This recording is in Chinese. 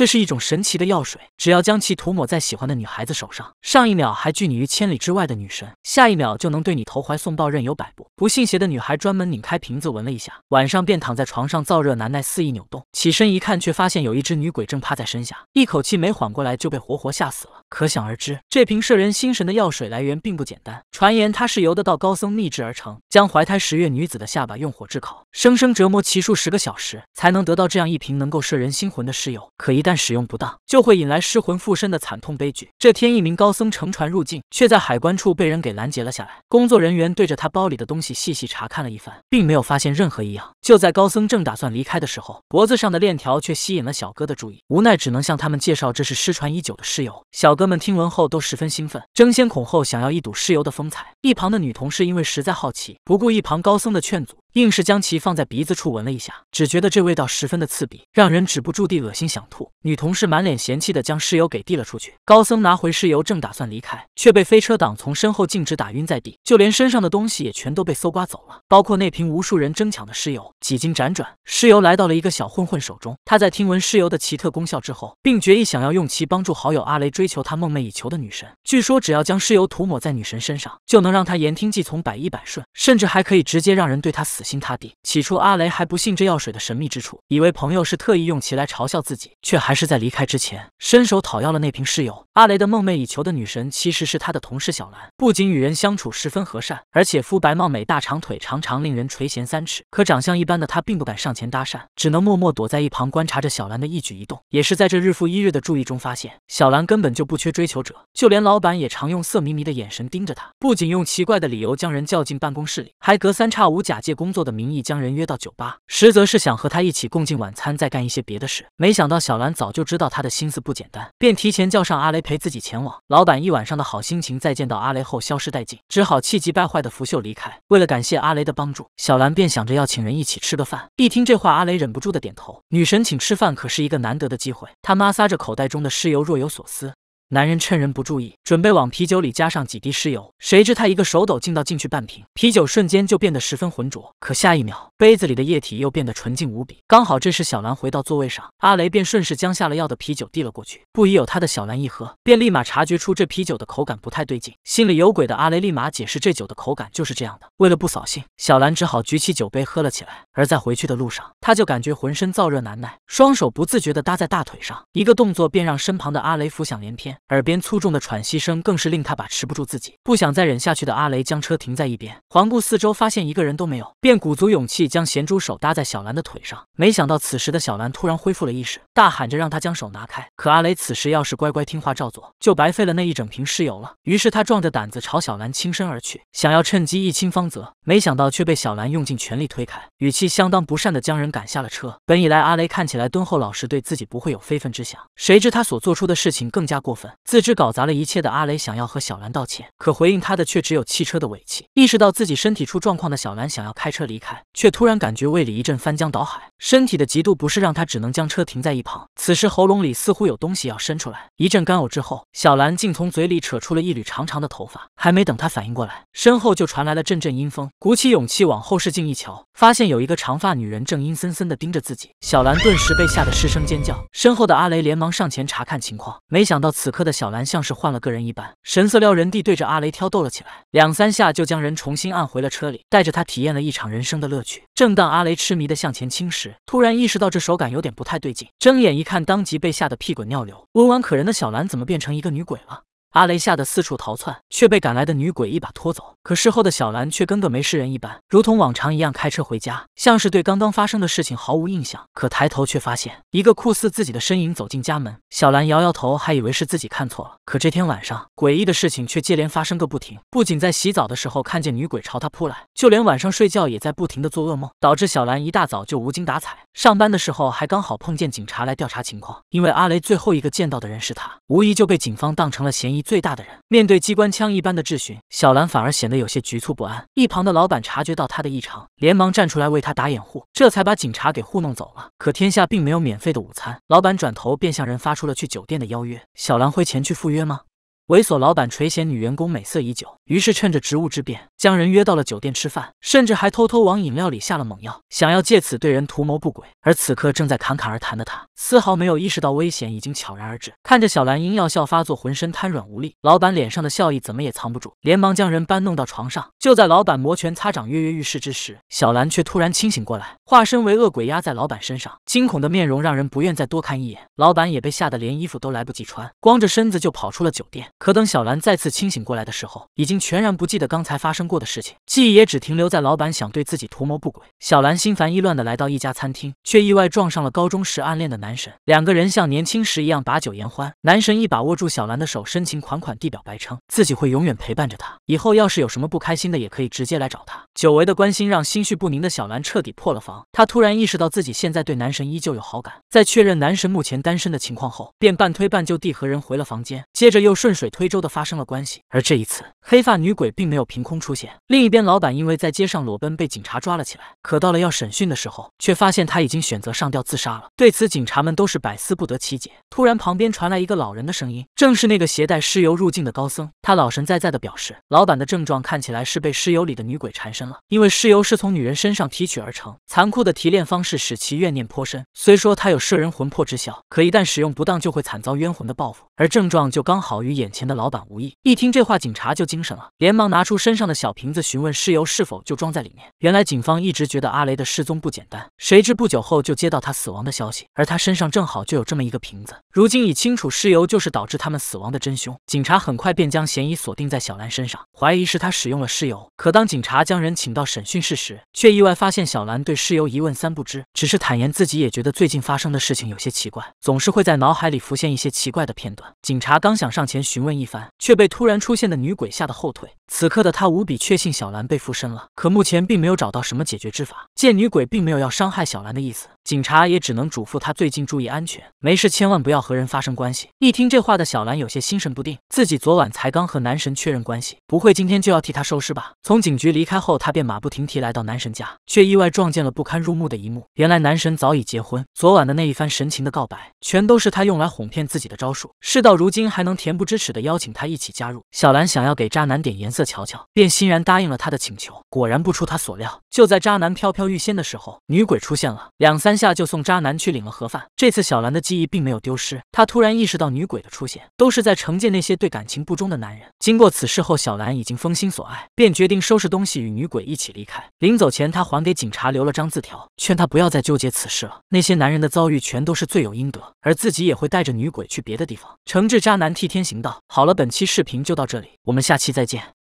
这是一种神奇的药水，只要将其涂抹在喜欢的女孩子手上，上一秒还拒你于千里之外的女神，下一秒就能对你投怀送抱，任由摆布。不信邪的女孩专门拧开瓶子闻了一下，晚上便躺在床上燥热难耐，肆意扭动。起身一看，却发现有一只女鬼正趴在身下，一口气没缓过来就被活活吓死了。可想而知，这瓶摄人心神的药水来源并不简单。传言它是由得道高僧秘制而成，将怀胎十月女子的下巴用火炙烤，生生折磨其数十个小时，才能得到这样一瓶能够摄人心魂的尸油。可一旦但使用不当，就会引来失魂附身的惨痛悲剧。这天，一名高僧乘船入境，却在海关处被人给拦截了下来。工作人员对着他包里的东西细细查看了一番，并没有发现任何异样。就在高僧正打算离开的时候，脖子上的链条却吸引了小哥的注意，无奈只能向他们介绍这是失传已久的尸油。小哥们听闻后都十分兴奋，争先恐后想要一睹尸油的风采。一旁的女同事因为实在好奇，不顾一旁高僧的劝阻。硬是将其放在鼻子处闻了一下，只觉得这味道十分的刺鼻，让人止不住地恶心想吐。女同事满脸嫌弃地将尸油给递了出去。高僧拿回尸油，正打算离开，却被飞车党从身后径直打晕在地，就连身上的东西也全都被搜刮走了，包括那瓶无数人争抢的尸油。几经辗转，尸油来到了一个小混混手中。他在听闻尸油的奇特功效之后，并决意想要用其帮助好友阿雷追求他梦寐以求的女神。据说只要将尸油涂抹在女神身上，就能让她言听计从、百依百顺，甚至还可以直接让人对她死。死心塌地。起初，阿雷还不信这药水的神秘之处，以为朋友是特意用其来嘲笑自己，却还是在离开之前伸手讨要了那瓶尸油。阿雷的梦寐以求的女神其实是他的同事小兰，不仅与人相处十分和善，而且肤白貌美、大长腿，常常令人垂涎三尺。可长相一般的他并不敢上前搭讪，只能默默躲在一旁观察着小兰的一举一动。也是在这日复一日的注意中，发现小兰根本就不缺追求者，就连老板也常用色眯眯的眼神盯着她，不仅用奇怪的理由将人叫进办公室里，还隔三差五假借工。工作的名义将人约到酒吧，实则是想和他一起共进晚餐，再干一些别的事。没想到小兰早就知道他的心思不简单，便提前叫上阿雷陪自己前往。老板一晚上的好心情，再见到阿雷后消失殆尽，只好气急败坏的拂袖离开。为了感谢阿雷的帮助，小兰便想着要请人一起吃个饭。一听这话，阿雷忍不住的点头。女神请吃饭可是一个难得的机会，他摩挲着口袋中的尸油，若有所思。男人趁人不注意，准备往啤酒里加上几滴尸油，谁知他一个手抖，进到进去半瓶啤酒，瞬间就变得十分浑浊。可下一秒，杯子里的液体又变得纯净无比。刚好这时小兰回到座位上，阿雷便顺势将下了药的啤酒递了过去。不疑有他的小兰一喝，便立马察觉出这啤酒的口感不太对劲，心里有鬼的阿雷立马解释这酒的口感就是这样的。为了不扫兴，小兰只好举起酒杯喝了起来。而在回去的路上，他就感觉浑身燥热难耐，双手不自觉地搭在大腿上，一个动作便让身旁的阿雷浮想联翩，耳边粗重的喘息声更是令他把持不住自己，不想再忍下去的阿雷将车停在一边，环顾四周发现一个人都没有，便鼓足勇气将咸猪手搭在小兰的腿上，没想到此时的小兰突然恢复了意识，大喊着让他将手拿开，可阿雷此时要是乖乖听话照做，就白费了那一整瓶尸油了，于是他壮着胆子朝小兰轻身而去，想要趁机一亲芳泽，没想到却被小兰用尽全力推开，语气。相当不善的将人赶下了车。本以来阿雷看起来敦厚老实，对自己不会有非分之想，谁知他所做出的事情更加过分。自知搞砸了一切的阿雷想要和小兰道歉，可回应他的却只有汽车的尾气。意识到自己身体出状况的小兰想要开车离开，却突然感觉胃里一阵翻江倒海，身体的极度不适让他只能将车停在一旁。此时喉咙里似乎有东西要伸出来，一阵干呕之后，小兰竟从嘴里扯出了一缕长长的头发。还没等他反应过来，身后就传来了阵阵阴风。鼓起勇气往后视镜一瞧，发现有一个。个长发女人正阴森森的盯着自己，小兰顿时被吓得失声尖叫。身后的阿雷连忙上前查看情况，没想到此刻的小兰像是换了个人一般，神色撩人地对着阿雷挑逗了起来，两三下就将人重新按回了车里，带着他体验了一场人生的乐趣。正当阿雷痴迷的向前倾时，突然意识到这手感有点不太对劲，睁眼一看，当即被吓得屁滚尿流。温婉可人的小兰怎么变成一个女鬼了？阿雷吓得四处逃窜，却被赶来的女鬼一把拖走。可事后的小兰却跟个没事人一般，如同往常一样开车回家，像是对刚刚发生的事情毫无印象。可抬头却发现一个酷似自己的身影走进家门，小兰摇摇头，还以为是自己看错了。可这天晚上，诡异的事情却接连发生个不停。不仅在洗澡的时候看见女鬼朝她扑来，就连晚上睡觉也在不停的做噩梦，导致小兰一大早就无精打采。上班的时候还刚好碰见警察来调查情况，因为阿雷最后一个见到的人是他，无疑就被警方当成了嫌疑。最大的人面对机关枪一般的质询，小兰反而显得有些局促不安。一旁的老板察觉到他的异常，连忙站出来为他打掩护，这才把警察给糊弄走了。可天下并没有免费的午餐，老板转头便向人发出了去酒店的邀约。小兰会前去赴约吗？猥琐老板垂涎女员工美色已久，于是趁着职务之便将人约到了酒店吃饭，甚至还偷偷往饮料里下了猛药，想要借此对人图谋不轨。而此刻正在侃侃而谈的他，丝毫没有意识到危险已经悄然而至。看着小兰因药效发作，浑身瘫软无力，老板脸上的笑意怎么也藏不住，连忙将人搬弄到床上。就在老板摩拳擦掌、跃跃欲试之时，小兰却突然清醒过来，化身为恶鬼压在老板身上，惊恐的面容让人不愿再多看一眼。老板也被吓得连衣服都来不及穿，光着身子就跑出了酒店。可等小兰再次清醒过来的时候，已经全然不记得刚才发生过的事情，记忆也只停留在老板想对自己图谋不轨。小兰心烦意乱地来到一家餐厅，却意外撞上了高中时暗恋的男神。两个人像年轻时一样把酒言欢，男神一把握住小兰的手，深情款款地表白，称自己会永远陪伴着她，以后要是有什么不开心的，也可以直接来找他。久违的关心让心绪不宁的小兰彻底破了防，她突然意识到自己现在对男神依旧有好感，在确认男神目前单身的情况后，便半推半就地和人回了房间，接着又顺水。推舟的发生了关系，而这一次黑发女鬼并没有凭空出现。另一边，老板因为在街上裸奔被警察抓了起来，可到了要审讯的时候，却发现他已经选择上吊自杀了。对此，警察们都是百思不得其解。突然，旁边传来一个老人的声音，正是那个携带尸油入境的高僧。他老神在在的表示，老板的症状看起来是被尸油里的女鬼缠身了，因为尸油是从女人身上提取而成，残酷的提炼方式使其怨念颇深。虽说他有摄人魂魄之效，可一旦使用不当，就会惨遭冤魂的报复，而症状就刚好与眼前。前的老板无意一听这话，警察就精神了，连忙拿出身上的小瓶子，询问尸油是否就装在里面。原来警方一直觉得阿雷的失踪不简单，谁知不久后就接到他死亡的消息，而他身上正好就有这么一个瓶子。如今已清楚，尸油就是导致他们死亡的真凶。警察很快便将嫌疑锁定在小兰身上，怀疑是他使用了尸油。可当警察将人请到审讯室时，却意外发现小兰对尸油一问三不知，只是坦言自己也觉得最近发生的事情有些奇怪，总是会在脑海里浮现一些奇怪的片段。警察刚想上前询问。一番却被突然出现的女鬼吓得后退。此刻的他无比确信小兰被附身了，可目前并没有找到什么解决之法。见女鬼并没有要伤害小兰的意思，警察也只能嘱咐他最近注意安全，没事千万不要和人发生关系。一听这话的小兰有些心神不定，自己昨晚才刚和男神确认关系，不会今天就要替他收尸吧？从警局离开后，他便马不停蹄来到男神家，却意外撞见了不堪入目的一幕。原来男神早已结婚，昨晚的那一番神情的告白，全都是他用来哄骗自己的招数。事到如今还能恬不知耻。的邀请他一起加入，小兰想要给渣男点颜色瞧瞧，便欣然答应了他的请求。果然不出他所料，就在渣男飘飘欲仙的时候，女鬼出现了，两三下就送渣男去领了盒饭。这次小兰的记忆并没有丢失，她突然意识到女鬼的出现都是在惩戒那些对感情不忠的男人。经过此事后，小兰已经封心所爱，便决定收拾东西与女鬼一起离开。临走前，她还给警察留了张字条，劝他不要再纠结此事了。那些男人的遭遇全都是罪有应得，而自己也会带着女鬼去别的地方惩治渣男，替天行道。好了，本期视频就到这里，我们下期再见。